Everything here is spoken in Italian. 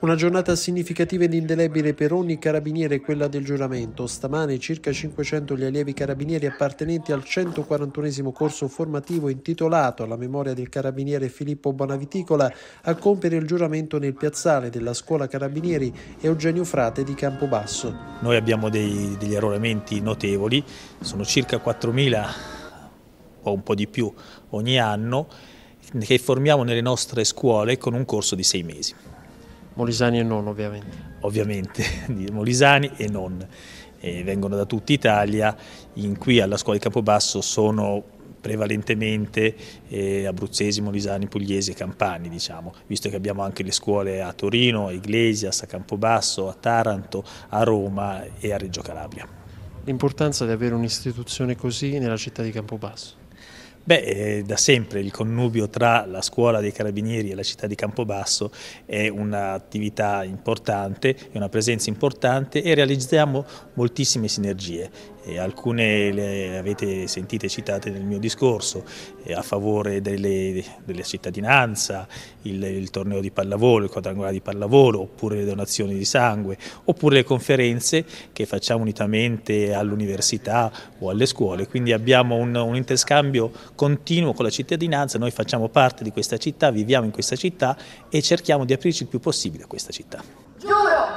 Una giornata significativa ed indelebile per ogni carabiniere è quella del giuramento. Stamane circa 500 gli allievi carabinieri appartenenti al 141 corso formativo intitolato alla memoria del carabiniere Filippo Bonaviticola a compiere il giuramento nel piazzale della scuola carabinieri Eugenio Frate di Campobasso. Noi abbiamo dei, degli arruolamenti notevoli, sono circa 4.000 o un po' di più ogni anno che formiamo nelle nostre scuole con un corso di sei mesi. Molisani e non ovviamente. Ovviamente, Molisani e non. E vengono da tutta Italia, in qui alla scuola di Capobasso sono prevalentemente eh, abruzzesi, molisani, pugliesi e campani, diciamo, visto che abbiamo anche le scuole a Torino, a Iglesias, a Campobasso, a Taranto, a Roma e a Reggio Calabria. L'importanza di avere un'istituzione così nella città di Campobasso? Beh, eh, da sempre il connubio tra la scuola dei carabinieri e la città di Campobasso è un'attività importante, è una presenza importante e realizziamo moltissime sinergie alcune le avete sentite citate nel mio discorso, eh, a favore delle, delle cittadinanza, il, il, torneo di pallavolo, il quadrangolare di pallavolo, oppure le donazioni di sangue, oppure le conferenze che facciamo unitamente all'università o alle scuole. Quindi abbiamo un, un interscambio continuo con la cittadinanza, noi facciamo parte di questa città, viviamo in questa città e cerchiamo di aprirci il più possibile a questa città. Giuro!